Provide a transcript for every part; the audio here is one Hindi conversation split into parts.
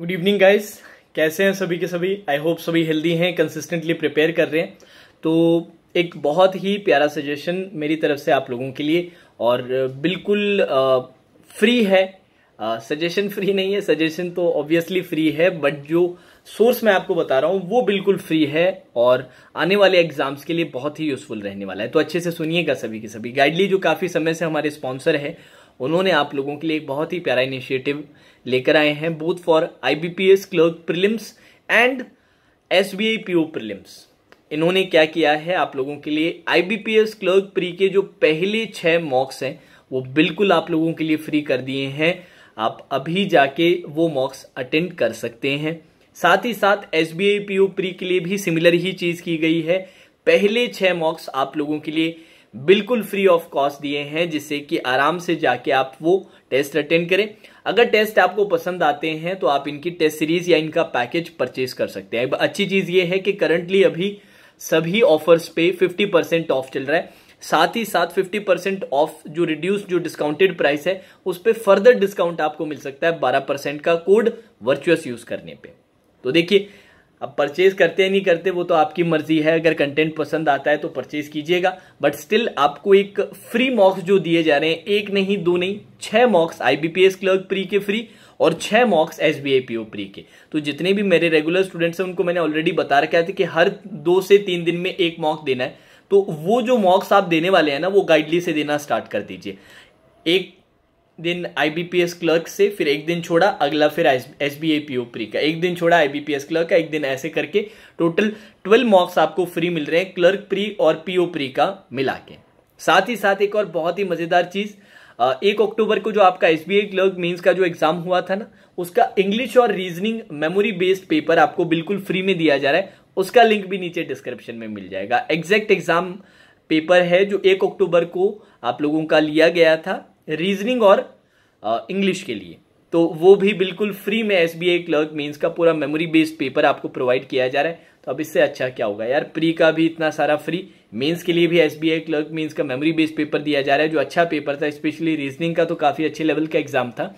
गुड इवनिंग गाइस कैसे हैं सभी के सभी आई होप सभी हेल्दी हैं कंसिस्टेंटली प्रिपेयर कर रहे हैं तो एक बहुत ही प्यारा सजेशन मेरी तरफ से आप लोगों के लिए और बिल्कुल फ्री है सजेशन फ्री नहीं है सजेशन तो ऑब्वियसली फ्री है बट जो सोर्स मैं आपको बता रहा हूँ वो बिल्कुल फ्री है और आने वाले एग्जाम्स के लिए बहुत ही यूजफुल रहने वाला है तो अच्छे से सुनिएगा सभी के सभी गाइडली जो काफ़ी समय से हमारे स्पॉन्सर है उन्होंने आप लोगों के लिए एक बहुत ही प्यारा इनिशिएटिव लेकर आए हैं both for IBPS clerk prelims and S B I P prelims इन्होंने क्या किया है आप लोगों के लिए आईबीपीएस क्लर्क प्री के जो पहले छः मॉक्स हैं वो बिल्कुल आप लोगों के लिए फ्री कर दिए हैं आप अभी जाके वो मॉक्स अटेंड कर सकते हैं साथ ही साथ S B I P pre के लिए भी सिमिलर ही चीज़ की गई है पहले छः मॉक्स आप लोगों के लिए बिल्कुल फ्री ऑफ कॉस्ट दिए हैं जिससे कि आराम से जाके आप वो टेस्ट अटेंड करें अगर टेस्ट आपको पसंद आते हैं तो आप इनकी टेस्ट सीरीज या इनका पैकेज परचेज कर सकते हैं अच्छी चीज़ ये है कि करंटली अभी सभी ऑफर्स पे 50 परसेंट ऑफ चल रहा है साथ ही साथ 50 परसेंट ऑफ जो रिड्यूस जो डिस्काउंटेड प्राइस है उस पर फर्दर डिस्काउंट आपको मिल सकता है 12 परसेंट का कोड वर्चुअस यूज करने पे तो देखिए अब परचेज करते हैं नहीं करते वो तो आपकी मर्जी है अगर कंटेंट पसंद आता है तो परचेज कीजिएगा बट स्टिल आपको एक फ्री मॉक्स जो दिए जा रहे हैं एक नहीं दो नहीं छह मॉक्स आईबीपीएस क्लर्क प्री के फ्री और छह mocks S B P O pre के तो जितने भी मेरे रेगुलर स्टूडेंट्स हैं उनको मैंने ऑलरेडी बता रखा था कि हर दो से तीन दिन में एक मॉक देना है तो वो जो मॉक्स आप देने वाले हैं ना वो गाइडली से देना स्टार्ट कर दीजिए एक दिन आईबीपीएस क्लर्क से फिर एक दिन छोड़ा अगला फिर S B A P pre का एक दिन छोड़ा आईबीपीएस क्लर्क का एक दिन ऐसे करके टोटल ट्वेल्व मॉक्स आपको फ्री मिल रहे हैं क्लर्क प्री और पीओ प्री का मिला के साथ ही साथ एक और बहुत ही मज़ेदार चीज़ एक अक्टूबर को जो आपका एस बी क्लर्क मीन्स का जो एग्जाम हुआ था ना उसका इंग्लिश और रीजनिंग मेमोरी बेस्ड पेपर आपको बिल्कुल फ्री में दिया जा रहा है उसका लिंक भी नीचे डिस्क्रिप्शन में मिल जाएगा एग्जैक्ट एग्जाम पेपर है जो एक अक्टूबर को आप लोगों का लिया गया था रीजनिंग और इंग्लिश uh, के लिए तो वो भी बिल्कुल फ्री में एस बी क्लर्क मीन्स का पूरा मेमोरी बेस्ड पेपर आपको प्रोवाइड किया जा रहा है तो अब इससे अच्छा क्या होगा यार प्री का भी इतना सारा फ्री मेंस के लिए भी एस बी क्लर्क मीन्स का मेमोरी बेस्ड पेपर दिया जा रहा है जो अच्छा पेपर था स्पेशली रीजनिंग का तो काफ़ी अच्छे लेवल का एग्जाम था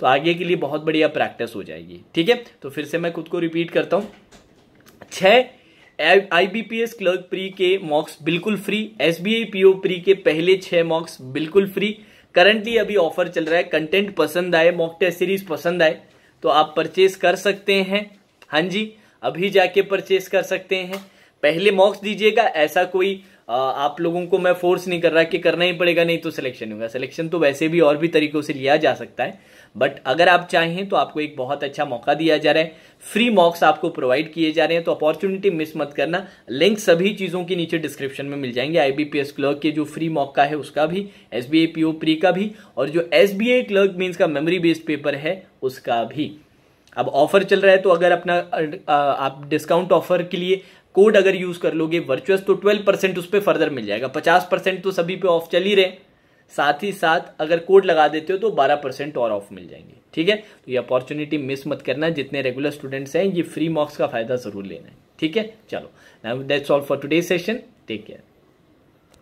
तो आगे के लिए बहुत बढ़िया प्रैक्टिस हो जाएगी ठीक है तो फिर से मैं खुद को रिपीट करता हूँ छ आईबीपीएस क्लर्क प्री के मॉक्स बिल्कुल free S B I pre के पहले छह मॉक्स बिल्कुल फ्री करंटली अभी ऑफर चल रहा है कंटेंट पसंद आए मॉक टेस्ट सीरीज पसंद आए तो आप परचेस कर सकते हैं हाँ जी अभी जाके परचेस कर सकते हैं पहले मॉक्स दीजिएगा ऐसा कोई आप लोगों को मैं फोर्स नहीं कर रहा कि करना ही पड़ेगा नहीं तो सिलेक्शन होगा सिलेक्शन तो वैसे भी और भी तरीकों से लिया जा सकता है बट अगर आप चाहें तो आपको एक बहुत अच्छा मौका दिया जा रहा है फ्री मॉक्स आपको प्रोवाइड किए जा रहे हैं तो अपॉर्चुनिटी मिस मत करना लिंक सभी चीज़ों के नीचे डिस्क्रिप्शन में मिल जाएंगे आईबीपीएस क्लर्क के जो फ्री मॉक का है उसका भी एस बी प्री का भी और जो एस बी क्लर्क मीन्स का मेमोरी बेस्ड पेपर है उसका भी अब ऑफर चल रहा है तो अगर अपना आप डिस्काउंट ऑफर के लिए कोड अगर यूज कर लोगे वर्चुअस तो ट्वेल्व परसेंट उस पर फर्दर मिल जाएगा पचास परसेंट तो सभी पे ऑफ चल ही रहे साथ ही साथ अगर कोड लगा देते हो तो बारह परसेंट और ऑफ मिल जाएंगे ठीक है तो ये अपॉर्चुनिटी मिस मत करना जितने रेगुलर स्टूडेंट्स हैं ये फ्री मॉक्स का फायदा जरूर लेना है ठीक है चलो that's all for today session take care